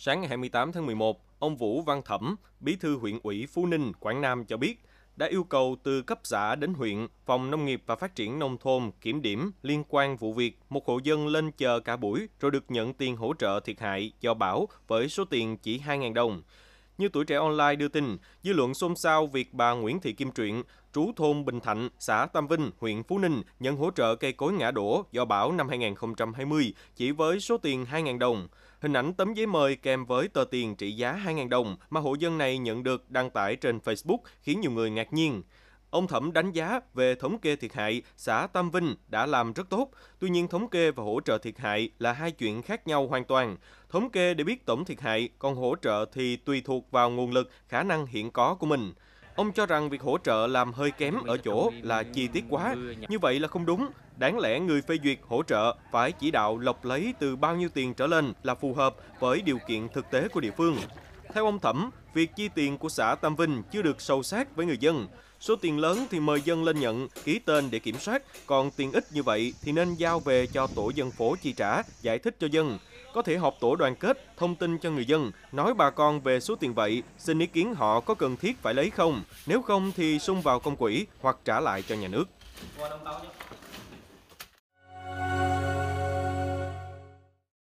Sáng ngày 28 tháng 11, ông Vũ Văn Thẩm, bí thư huyện ủy Phú Ninh, Quảng Nam cho biết, đã yêu cầu từ cấp xã đến huyện, Phòng Nông nghiệp và Phát triển Nông thôn kiểm điểm liên quan vụ việc một hộ dân lên chờ cả buổi rồi được nhận tiền hỗ trợ thiệt hại do bão với số tiền chỉ 2.000 đồng. Như tuổi trẻ online đưa tin, dư luận xôn xao việc bà Nguyễn Thị Kim Truyện, trú thôn Bình Thạnh, xã Tam Vinh, huyện Phú Ninh nhận hỗ trợ cây cối ngã đổ do bão năm 2020 chỉ với số tiền 2.000 đồng. Hình ảnh tấm giấy mời kèm với tờ tiền trị giá 2.000 đồng mà hộ dân này nhận được đăng tải trên Facebook khiến nhiều người ngạc nhiên. Ông Thẩm đánh giá về thống kê thiệt hại, xã Tam Vinh đã làm rất tốt. Tuy nhiên thống kê và hỗ trợ thiệt hại là hai chuyện khác nhau hoàn toàn. Thống kê để biết tổng thiệt hại, còn hỗ trợ thì tùy thuộc vào nguồn lực, khả năng hiện có của mình. Ông cho rằng việc hỗ trợ làm hơi kém ở chỗ là chi tiết quá. Như vậy là không đúng. Đáng lẽ người phê duyệt hỗ trợ phải chỉ đạo lọc lấy từ bao nhiêu tiền trở lên là phù hợp với điều kiện thực tế của địa phương. Theo ông Thẩm, việc chi tiền của xã Tam Vinh chưa được sâu sát với người dân. Số tiền lớn thì mời dân lên nhận, ký tên để kiểm soát, còn tiền ít như vậy thì nên giao về cho tổ dân phố chi trả, giải thích cho dân. Có thể họp tổ đoàn kết, thông tin cho người dân, nói bà con về số tiền vậy, xin ý kiến họ có cần thiết phải lấy không, nếu không thì xung vào công quỹ hoặc trả lại cho nhà nước.